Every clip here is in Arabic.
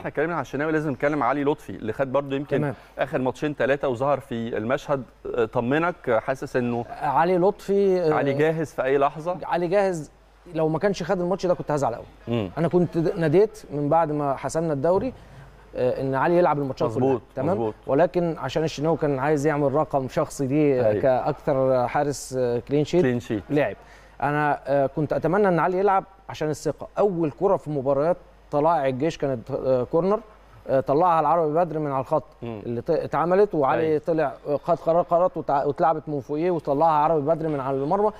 احنا اتكلمنا عن الشناوي لازم نتكلم علي لطفي اللي خد برضه يمكن تمام. اخر ماتشين ثلاثه وظهر في المشهد آه، طمنك حاسس انه علي لطفي آه، علي جاهز في اي لحظه علي جاهز لو ما كانش خد الماتش ده كنت هزعل قوي انا كنت ناديت من بعد ما حسمنا الدوري آه، ان علي يلعب الماتشات كلها تمام مزبوط. ولكن عشان الشناوي كان عايز يعمل رقم شخصي دي أيوه. كاكثر حارس كلين شيت لعب انا كنت اتمنى ان علي يلعب عشان الثقه اول كره في مباريات طلائع الجيش كانت آه، كورنر آه، طلعها العربي بدر من على الخط مم. اللي اتعملت وعلي أي. أيوة. طلع آه، خد قرار قرارات واتلعبت من فوقيه وطلعها عربي بدر من على المرمى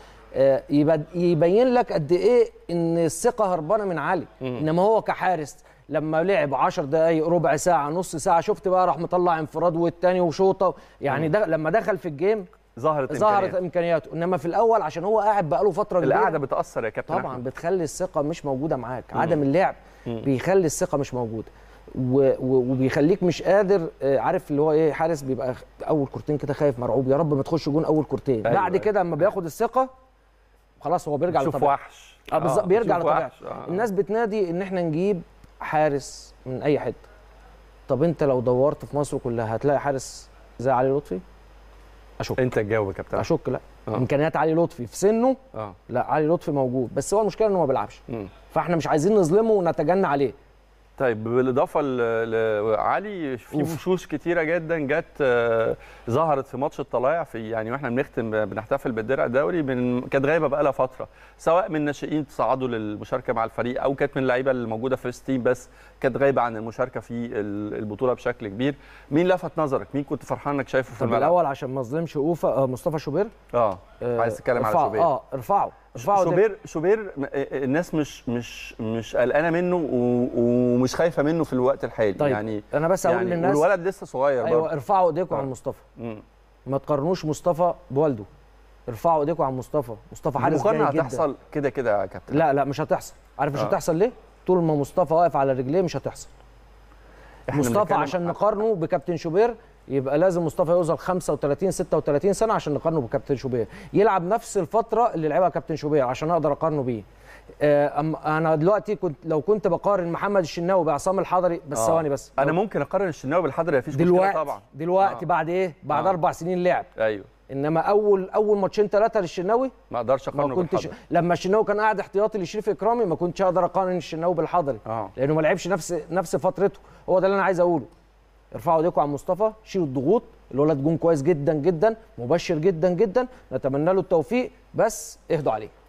يبين لك قد ايه ان الثقه هربانه من علي مم. انما هو كحارس لما لعب 10 دقائق ربع ساعه نص ساعه شفت بقى راح مطلع انفراد والتاني وشوطه يعني ده لما دخل في الجيم ظهرت ظهرت امكانياته انما في الاول عشان هو قاعد بقاله فتره كبيره القعده بتاثر يا كابتن طبعا أحمد. بتخلي الثقه مش موجوده معاك عدم اللعب بيخلي الثقه مش موجوده وبيخليك مش قادر آه، عارف اللي هو ايه حارس بيبقى اول كورتين كده خايف مرعوب يا رب ما تخش جون اول كورتين أيوة بعد أيوة. كده اما بياخد الثقه خلاص هو بيرجع لطبيعته وحش اه بالظبط آه، بيرجع لطبيعته آه. الناس بتنادي ان احنا نجيب حارس من اي حته طب انت لو دورت في مصر كلها هتلاقي حارس زي علي لطفي اشك انت تجاوب يا كابتن اشك لا آه. امكانيات علي لطفي في سنه آه. لا علي لطفي موجود بس هو المشكله ان هو ما بيلعبش فاحنا مش عايزين نظلمه ونتجنى عليه طيب بالاضافه لعلي في وشوش كتيره جدا جت آه، ظهرت في ماتش الطلائع في يعني واحنا بنختم بنحتفل بالدرع الدوري من كانت غايبه بقى لها فتره سواء من ناشئين تصعدوا للمشاركه مع الفريق او كانت من اللعيبه اللي موجوده في ستيم بس كانت غايبه عن المشاركه في البطوله بشكل كبير مين لفت نظرك مين كنت فرحان انك شايفه في الملعب الاول عشان ما اظلمش اوفا آه، مصطفى شوبير اه, آه عايز تتكلم على شوبير اه ارفعه شوبير شوبير الناس مش مش مش قلقانه منه ومش خايفه منه في الوقت الحالي طيب. يعني انا بس اقول يعني للناس الولد لسه صغير ايوه برضه. ارفعوا ايديكم عن آه. مصطفى ما تقارنوش مصطفى بوالده ارفعوا ايديكم عن مصطفى مصطفى حارس جدا المقارنه هتحصل كده كده يا كابتن لا لا مش هتحصل عارف مش آه. هتحصل ليه طول ما مصطفى واقف على رجليه مش هتحصل مصطفى عشان نقارنه بكابتن شوبير يبقى لازم مصطفى يوصل 35 36 سنه عشان نقارنه بكابتن شوبير يلعب نفس الفتره اللي لعبها كابتن شوبير عشان اقدر اقارنه بيه آه، انا دلوقتي كنت لو كنت بقارن محمد الشناوي بعصام الحضري بس آه. ثواني آه. بس انا ممكن اقارن الشناوي بالحضري مفيش مشكله طبعا دلوقتي آه. بعد ايه بعد آه. اربع سنين لعب ايوه انما اول اول ماتشين ثلاثه للشناوي ما اقدرش اقارنه ما كنتش لما الشناوي كان قاعد احتياطي لشريف اكرامي ما كنتش اقدر اقارن الشناوي بالحضري آه. لانه ما لعبش نفس نفس فترته هو ده اللي انا عايز اقوله ارفعوا ايديكم على مصطفى شيلوا الضغوط الولد جون كويس جدا جدا مبشر جدا جدا نتمنى له التوفيق بس اهدوا عليه